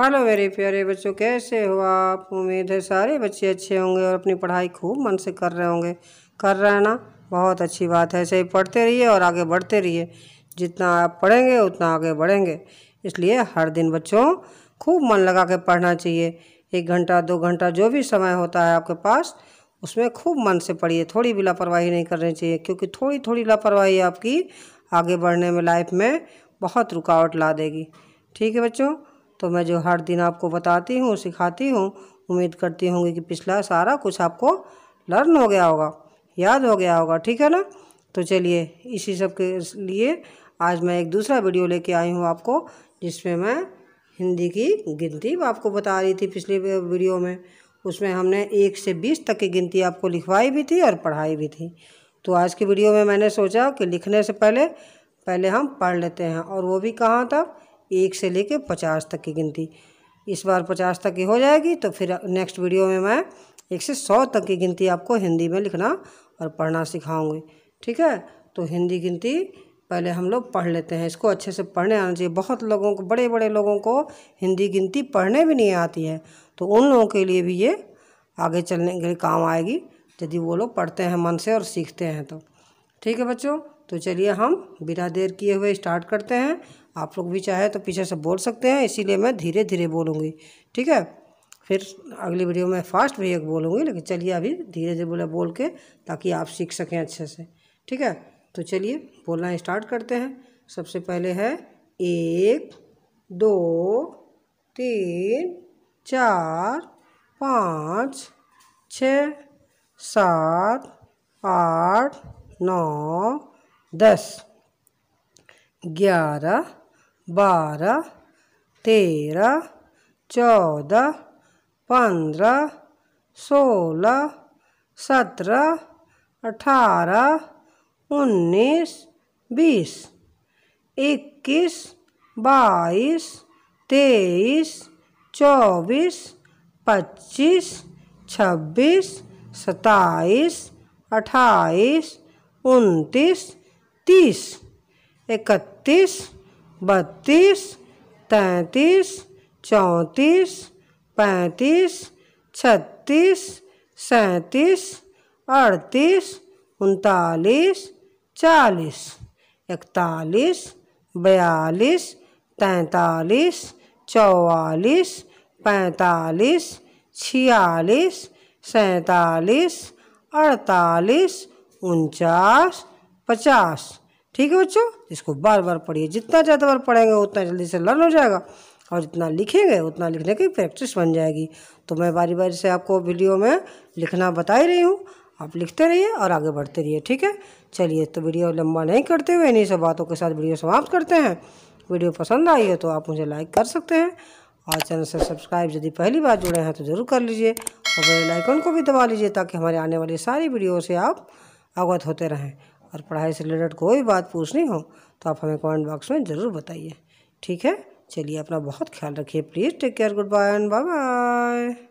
hello हाँ मेरे प्यारे बच्चों कैसे हो आप उम्मीद है सारे बच्चे अच्छे होंगे और अपनी पढ़ाई खूब मन से कर रहे होंगे कर रहे हैं ना बहुत अच्छी बात है ऐसे ही पढ़ते रहिए और आगे बढ़ते रहिए जितना आप पढ़ेंगे उतना आगे बढ़ेंगे इसलिए हर दिन बच्चों खूब मन लगा के पढ़ना चाहिए एक घंटा दो घंटा जो भी समय होता है आपके पास उसमें खूब मन से पढ़िए थोड़ी भी लापरवाही नहीं करनी चाहिए क्योंकि थोड़ी थोड़ी लापरवाही आपकी आगे बढ़ने में लाइफ में बहुत रुकावट ला देगी ठीक है बच्चों तो मैं जो हर दिन आपको बताती हूँ सिखाती हूँ उम्मीद करती होंगी कि पिछला सारा कुछ आपको लर्न हो गया होगा याद हो गया होगा ठीक है ना तो चलिए इसी सब के लिए आज मैं एक दूसरा वीडियो लेके आई हूँ आपको जिसमें मैं हिंदी की गिनती आपको बता रही थी पिछले वीडियो में उसमें हमने एक से बीस तक की गिनती आपको लिखवाई भी थी और पढ़ाई भी थी तो आज की वीडियो में मैंने सोचा कि लिखने से पहले पहले हम पढ़ लेते हैं और वो भी कहाँ तक एक से लेके पचास तक की गिनती इस बार पचास तक की हो जाएगी तो फिर नेक्स्ट वीडियो में मैं एक से सौ तक की गिनती आपको हिंदी में लिखना और पढ़ना सिखाऊंगी ठीक है तो हिंदी गिनती पहले हम लोग पढ़ लेते हैं इसको अच्छे से पढ़ने आना चाहिए बहुत लोगों को बड़े बड़े लोगों को हिंदी गिनती पढ़ने भी नहीं आती है तो उन लोगों के लिए भी ये आगे चलने के लिए काम आएगी यदि वो लोग पढ़ते हैं मन से और सीखते हैं तो ठीक है बच्चों तो चलिए हम बिना देर किए हुए स्टार्ट करते हैं आप लोग भी चाहे तो पीछे से बोल सकते हैं इसीलिए मैं धीरे धीरे बोलूँगी ठीक है फिर अगली वीडियो में फास्ट भी एक बोलूँगी लेकिन चलिए अभी धीरे धीरे बोले बोल के ताकि आप सीख सकें अच्छे से ठीक है तो चलिए बोलना स्टार्ट करते हैं सबसे पहले है एक दो तीन चार पाँच छ सात आठ नौ दस ग्यारह बारह तेरह चौदह पंद्रह सोलह सत्रह अठारह उन्नीस बीस इक्कीस बाईस तेईस चौबीस पच्चीस छब्बीस सताईस अट्ठाईस उनतीस तीस इकतीस बत्तीस तैंतीस चौंतीस पैंतीस छत्तीस सैंतीस अड़तीस उनतालीस चालीस इकतालीस बयालीस तैंतालीस चौवालीस पैंतालीस छियालीस सैंतालीस अड़तालीस उनचास पचास ठीक है बच्चों इसको बार बार पढ़िए जितना ज़्यादा बार पढ़ेंगे उतना जल्दी से लर्न हो जाएगा और जितना लिखेंगे उतना लिखने की प्रैक्टिस बन जाएगी तो मैं बारी बारी से आपको वीडियो में लिखना बता ही रही हूँ आप लिखते रहिए और आगे बढ़ते रहिए ठीक है चलिए तो वीडियो लंबा नहीं करते हुए इन्हीं सब बातों के साथ वीडियो समाप्त करते हैं वीडियो पसंद आई है तो आप मुझे लाइक कर सकते हैं और चैनल से सब्सक्राइब यदि पहली बार जुड़े हैं तो ज़रूर कर लीजिए और बेल आइकन को भी दबा लीजिए ताकि हमारे आने वाली सारी वीडियो से आप अवगत होते रहें और पढ़ाई से रिलेटेड कोई बात पूछनी हो तो आप हमें कमेंट बॉक्स में ज़रूर बताइए ठीक है चलिए अपना बहुत ख्याल रखिए please take care good bye and bye bye